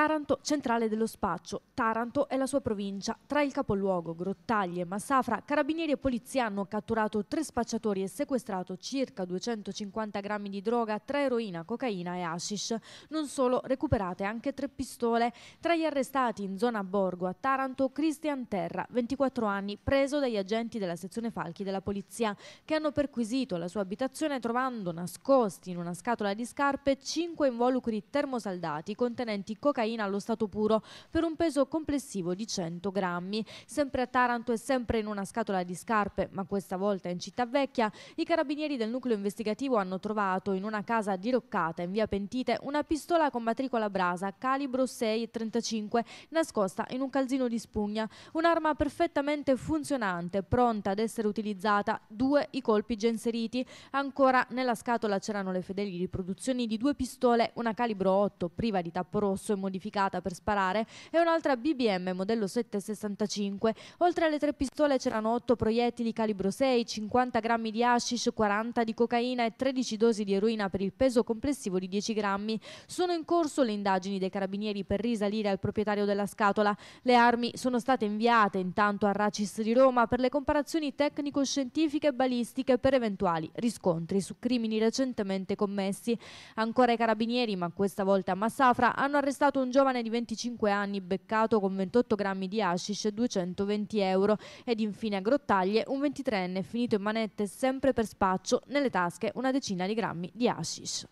Taranto, centrale dello spaccio. Taranto è la sua provincia. Tra il capoluogo, Grottaglie e Massafra, carabinieri e polizia hanno catturato tre spacciatori e sequestrato circa 250 grammi di droga tra eroina, cocaina e hashish. Non solo, recuperate anche tre pistole. Tra gli arrestati in zona Borgo a Taranto, Cristian Terra, 24 anni, preso dagli agenti della sezione Falchi della polizia, che hanno perquisito la sua abitazione trovando nascosti in una scatola di scarpe cinque involucri termosaldati contenenti cocaina cocaina allo stato puro per un peso complessivo di 100 grammi. Sempre a Taranto e sempre in una scatola di scarpe, ma questa volta in città vecchia, i carabinieri del nucleo investigativo hanno trovato in una casa diroccata in via Pentite una pistola con matricola brasa calibro 6,35 nascosta in un calzino di spugna, un'arma perfettamente funzionante, pronta ad essere utilizzata, due i colpi già inseriti. Ancora nella scatola c'erano le fedeli riproduzioni di due pistole, una calibro 8 priva di tappo rosso e modificata modificata per sparare e un'altra BBM modello 765. Oltre alle tre pistole c'erano 8 proiettili calibro 6, 50 grammi di hashish, 40 di cocaina e 13 dosi di eroina per il peso complessivo di 10 grammi. Sono in corso le indagini dei carabinieri per risalire al proprietario della scatola. Le armi sono state inviate intanto a Racis di Roma per le comparazioni tecnico-scientifiche e balistiche per eventuali riscontri su crimini recentemente commessi. Ancora i carabinieri, ma questa volta a Massafra, hanno arrestato un giovane di 25 anni beccato con 28 grammi di hashish e 220 euro ed infine a Grottaglie un 23enne finito in manette sempre per spaccio, nelle tasche una decina di grammi di hashish.